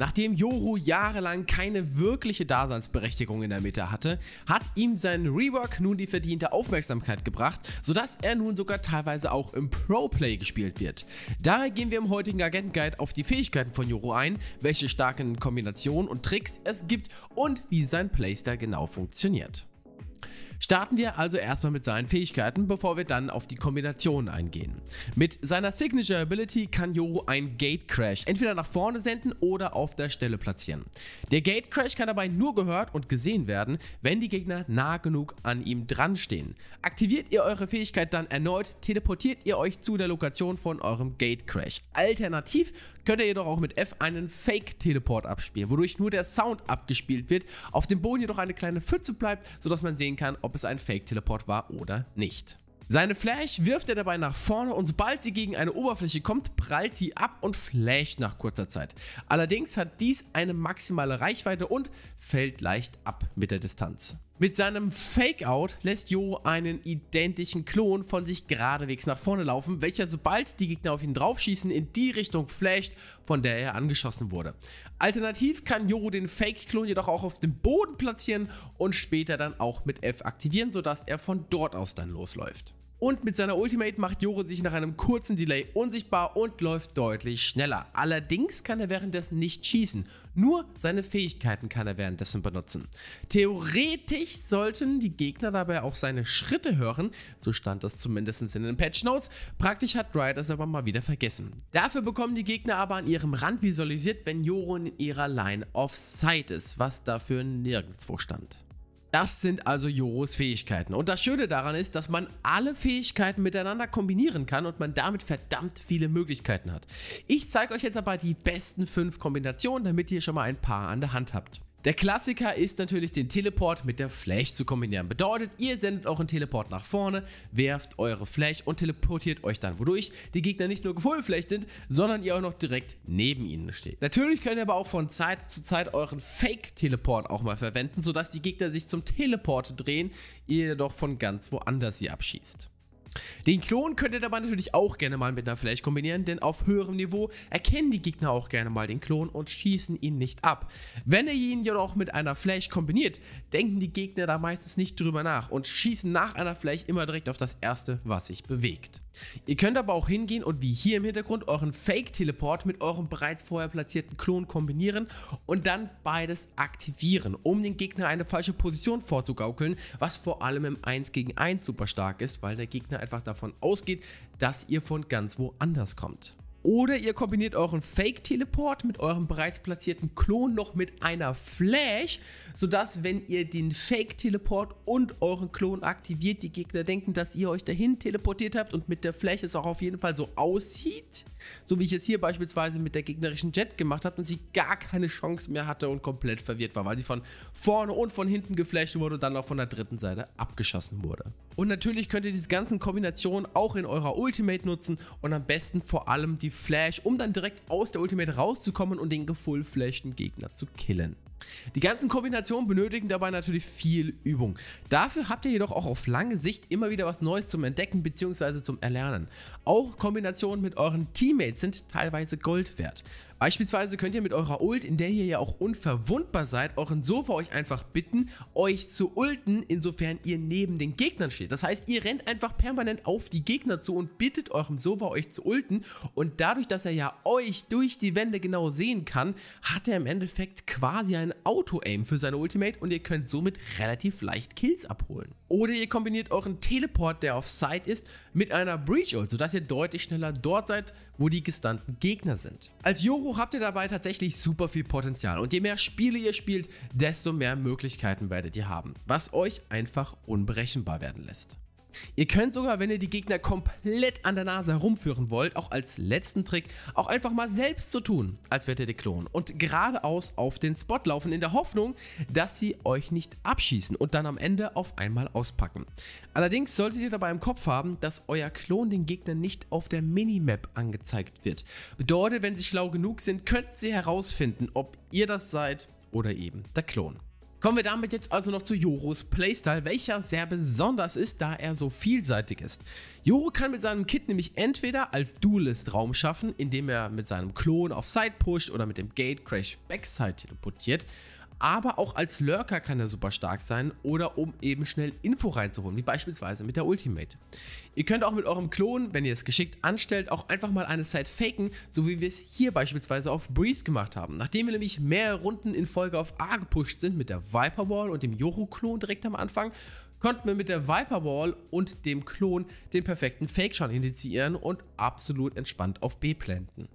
Nachdem Yoru jahrelang keine wirkliche Daseinsberechtigung in der Mitte hatte, hat ihm sein Rework nun die verdiente Aufmerksamkeit gebracht, sodass er nun sogar teilweise auch im Pro-Play gespielt wird. Daher gehen wir im heutigen Agent-Guide auf die Fähigkeiten von Yoru ein, welche starken Kombinationen und Tricks es gibt und wie sein Playstyle genau funktioniert. Starten wir also erstmal mit seinen Fähigkeiten, bevor wir dann auf die Kombinationen eingehen. Mit seiner Signature Ability kann Yoru ein Gate Crash entweder nach vorne senden oder auf der Stelle platzieren. Der Gate Crash kann dabei nur gehört und gesehen werden, wenn die Gegner nah genug an ihm dran stehen. Aktiviert ihr eure Fähigkeit dann erneut, teleportiert ihr euch zu der Lokation von eurem Gate Crash. Alternativ könnt ihr jedoch auch mit F einen Fake-Teleport abspielen, wodurch nur der Sound abgespielt wird, auf dem Boden jedoch eine kleine Pfütze bleibt, sodass man sehen kann, kann, ob es ein Fake-Teleport war oder nicht. Seine Flash wirft er dabei nach vorne und sobald sie gegen eine Oberfläche kommt, prallt sie ab und flasht nach kurzer Zeit. Allerdings hat dies eine maximale Reichweite und fällt leicht ab mit der Distanz. Mit seinem Fake-Out lässt Jo einen identischen Klon von sich geradewegs nach vorne laufen, welcher sobald die Gegner auf ihn draufschießen, in die Richtung flasht, von der er angeschossen wurde. Alternativ kann Jo den Fake-Klon jedoch auch auf dem Boden platzieren und später dann auch mit F aktivieren, sodass er von dort aus dann losläuft. Und mit seiner Ultimate macht Joren sich nach einem kurzen Delay unsichtbar und läuft deutlich schneller. Allerdings kann er währenddessen nicht schießen, nur seine Fähigkeiten kann er währenddessen benutzen. Theoretisch sollten die Gegner dabei auch seine Schritte hören, so stand das zumindest in den Patch Notes. Praktisch hat Riot das aber mal wieder vergessen. Dafür bekommen die Gegner aber an ihrem Rand visualisiert, wenn Joren in ihrer Line of Sight ist, was dafür nirgendwo stand. Das sind also Joros Fähigkeiten. Und das Schöne daran ist, dass man alle Fähigkeiten miteinander kombinieren kann und man damit verdammt viele Möglichkeiten hat. Ich zeige euch jetzt aber die besten 5 Kombinationen, damit ihr schon mal ein paar an der Hand habt. Der Klassiker ist natürlich den Teleport mit der Flash zu kombinieren. Bedeutet, ihr sendet euren Teleport nach vorne, werft eure Flash und teleportiert euch dann, wodurch die Gegner nicht nur gefullflecht sind, sondern ihr auch noch direkt neben ihnen steht. Natürlich könnt ihr aber auch von Zeit zu Zeit euren Fake-Teleport auch mal verwenden, sodass die Gegner sich zum Teleport drehen, ihr jedoch von ganz woanders sie abschießt. Den Klon könnt ihr dabei natürlich auch gerne mal mit einer Flash kombinieren, denn auf höherem Niveau erkennen die Gegner auch gerne mal den Klon und schießen ihn nicht ab. Wenn ihr ihn jedoch mit einer Flash kombiniert, denken die Gegner da meistens nicht drüber nach und schießen nach einer Flash immer direkt auf das erste, was sich bewegt. Ihr könnt aber auch hingehen und wie hier im Hintergrund euren Fake-Teleport mit eurem bereits vorher platzierten Klon kombinieren und dann beides aktivieren, um den Gegner eine falsche Position vorzugaukeln, was vor allem im 1 gegen 1 super stark ist, weil der Gegner einfach davon ausgeht, dass ihr von ganz woanders kommt. Oder ihr kombiniert euren Fake-Teleport mit eurem bereits platzierten Klon noch mit einer Flash, sodass, wenn ihr den Fake-Teleport und euren Klon aktiviert, die Gegner denken, dass ihr euch dahin teleportiert habt und mit der Flash es auch auf jeden Fall so aussieht. So wie ich es hier beispielsweise mit der gegnerischen Jet gemacht habe und sie gar keine Chance mehr hatte und komplett verwirrt war, weil sie von vorne und von hinten geflasht wurde und dann auch von der dritten Seite abgeschossen wurde. Und natürlich könnt ihr diese ganzen Kombinationen auch in eurer Ultimate nutzen und am besten vor allem die die Flash, um dann direkt aus der Ultimate rauszukommen und den gefullflashten Gegner zu killen. Die ganzen Kombinationen benötigen dabei natürlich viel Übung. Dafür habt ihr jedoch auch auf lange Sicht immer wieder was Neues zum Entdecken bzw. zum Erlernen. Auch Kombinationen mit euren Teammates sind teilweise Gold wert. Beispielsweise könnt ihr mit eurer Ult, in der ihr ja auch unverwundbar seid, euren Sofa euch einfach bitten, euch zu ulten, insofern ihr neben den Gegnern steht. Das heißt, ihr rennt einfach permanent auf die Gegner zu und bittet eurem Sofa euch zu ulten und dadurch, dass er ja euch durch die Wände genau sehen kann, hat er im Endeffekt quasi ein Auto-Aim für seine Ultimate und ihr könnt somit relativ leicht Kills abholen. Oder ihr kombiniert euren Teleport, der auf Side ist, mit einer Breach-Ult, sodass ihr deutlich schneller dort seid, wo die gestunnten Gegner sind. Als Joro so habt ihr dabei tatsächlich super viel Potenzial. Und je mehr Spiele ihr spielt, desto mehr Möglichkeiten werdet ihr haben, was euch einfach unberechenbar werden lässt. Ihr könnt sogar, wenn ihr die Gegner komplett an der Nase herumführen wollt, auch als letzten Trick, auch einfach mal selbst zu tun, als wärt ihr der Klon und geradeaus auf den Spot laufen, in der Hoffnung, dass sie euch nicht abschießen und dann am Ende auf einmal auspacken. Allerdings solltet ihr dabei im Kopf haben, dass euer Klon den Gegnern nicht auf der Minimap angezeigt wird. Bedeutet, wenn sie schlau genug sind, könnt sie herausfinden, ob ihr das seid oder eben der Klon. Kommen wir damit jetzt also noch zu Joros Playstyle, welcher sehr besonders ist, da er so vielseitig ist. Joro kann mit seinem Kit nämlich entweder als Duelist Raum schaffen, indem er mit seinem Klon auf Side pusht oder mit dem Gate Crash Backside teleportiert aber auch als Lurker kann er super stark sein oder um eben schnell Info reinzuholen, wie beispielsweise mit der Ultimate. Ihr könnt auch mit eurem Klon, wenn ihr es geschickt anstellt, auch einfach mal eine Zeit faken, so wie wir es hier beispielsweise auf Breeze gemacht haben. Nachdem wir nämlich mehrere Runden in Folge auf A gepusht sind mit der Viper Wall und dem Yoru-Klon direkt am Anfang, konnten wir mit der Viper Wall und dem Klon den perfekten fake schon initiieren und absolut entspannt auf B planten.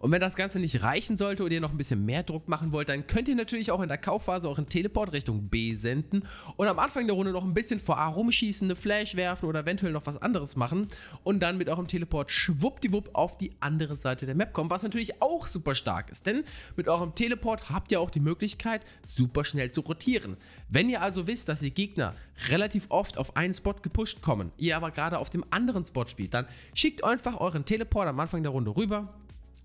Und wenn das Ganze nicht reichen sollte oder ihr noch ein bisschen mehr Druck machen wollt, dann könnt ihr natürlich auch in der Kaufphase euren Teleport Richtung B senden und am Anfang der Runde noch ein bisschen vor A rumschießen, eine Flash werfen oder eventuell noch was anderes machen und dann mit eurem Teleport schwuppdiwupp auf die andere Seite der Map kommen, was natürlich auch super stark ist, denn mit eurem Teleport habt ihr auch die Möglichkeit, super schnell zu rotieren. Wenn ihr also wisst, dass die Gegner relativ oft auf einen Spot gepusht kommen, ihr aber gerade auf dem anderen Spot spielt, dann schickt einfach euren Teleport am Anfang der Runde rüber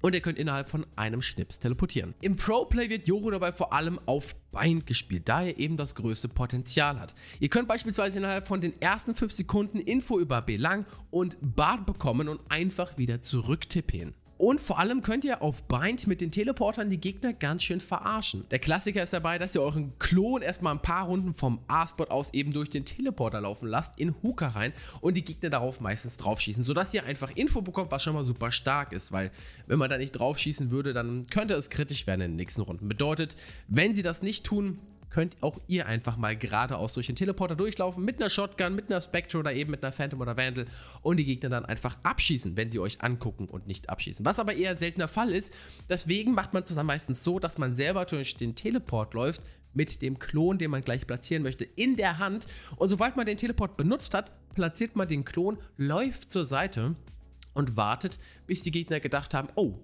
und ihr könnt innerhalb von einem Schnips teleportieren. Im Pro-Play wird Yoru dabei vor allem auf Bein gespielt, da er eben das größte Potenzial hat. Ihr könnt beispielsweise innerhalb von den ersten 5 Sekunden Info über Belang und Bart bekommen und einfach wieder zurücktippen. Und vor allem könnt ihr auf Bind mit den Teleportern die Gegner ganz schön verarschen. Der Klassiker ist dabei, dass ihr euren Klon erstmal ein paar Runden vom A-Spot aus eben durch den Teleporter laufen lasst, in Hooker rein und die Gegner darauf meistens draufschießen, sodass ihr einfach Info bekommt, was schon mal super stark ist, weil wenn man da nicht draufschießen würde, dann könnte es kritisch werden in den nächsten Runden. Bedeutet, wenn sie das nicht tun, könnt auch ihr einfach mal geradeaus durch den Teleporter durchlaufen mit einer Shotgun, mit einer Spectre oder eben mit einer Phantom oder Vandal und die Gegner dann einfach abschießen, wenn sie euch angucken und nicht abschießen. Was aber eher seltener Fall ist, deswegen macht man zusammen meistens so, dass man selber durch den Teleport läuft mit dem Klon, den man gleich platzieren möchte, in der Hand. Und sobald man den Teleport benutzt hat, platziert man den Klon, läuft zur Seite und wartet, bis die Gegner gedacht haben, oh,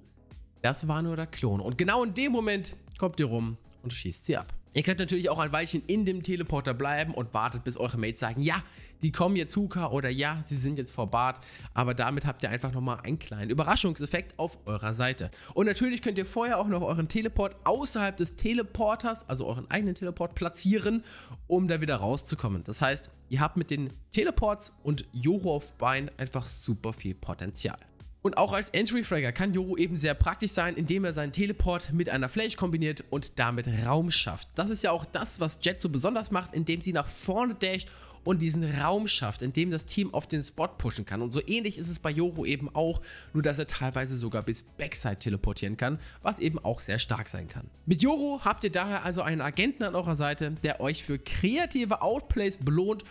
das war nur der Klon. Und genau in dem Moment kommt ihr rum und schießt sie ab. Ihr könnt natürlich auch ein Weilchen in dem Teleporter bleiben und wartet, bis eure Mates sagen, ja, die kommen jetzt Huka oder ja, sie sind jetzt vor Bart. Aber damit habt ihr einfach nochmal einen kleinen Überraschungseffekt auf eurer Seite. Und natürlich könnt ihr vorher auch noch euren Teleport außerhalb des Teleporters, also euren eigenen Teleport, platzieren, um da wieder rauszukommen. Das heißt, ihr habt mit den Teleports und Joro auf Bein einfach super viel Potenzial. Und auch als Entry-Fragger kann Yoru eben sehr praktisch sein, indem er seinen Teleport mit einer Flash kombiniert und damit Raum schafft. Das ist ja auch das, was Jet so besonders macht, indem sie nach vorne dasht und diesen Raum schafft, indem das Team auf den Spot pushen kann. Und so ähnlich ist es bei Yoru eben auch, nur dass er teilweise sogar bis Backside teleportieren kann, was eben auch sehr stark sein kann. Mit Yoru habt ihr daher also einen Agenten an eurer Seite, der euch für kreative Outplays belohnt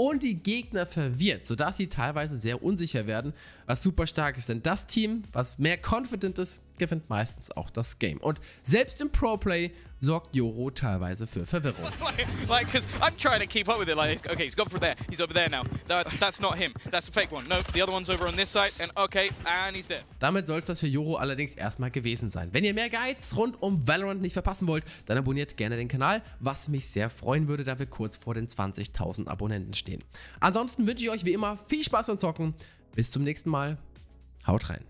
und die Gegner verwirrt, sodass sie teilweise sehr unsicher werden, was super stark ist. Denn das Team, was mehr confident ist, gewinnt meistens auch das Game. Und selbst im Pro-Play sorgt Joro teilweise für Verwirrung. like, because I'm trying to keep up with it. Like, okay, he's gone from there. He's over there now. That, that's not him. That's the fake one. No, the other one's over on this side. And okay, and he's there. Damit soll es das für Joro allerdings erstmal gewesen sein. Wenn ihr mehr Guides rund um Valorant nicht verpassen wollt, dann abonniert gerne den Kanal, was mich sehr freuen würde, da wir kurz vor den 20.000 Abonnenten stehen. Ansonsten wünsche ich euch wie immer viel Spaß beim Zocken. Bis zum nächsten Mal. Haut rein.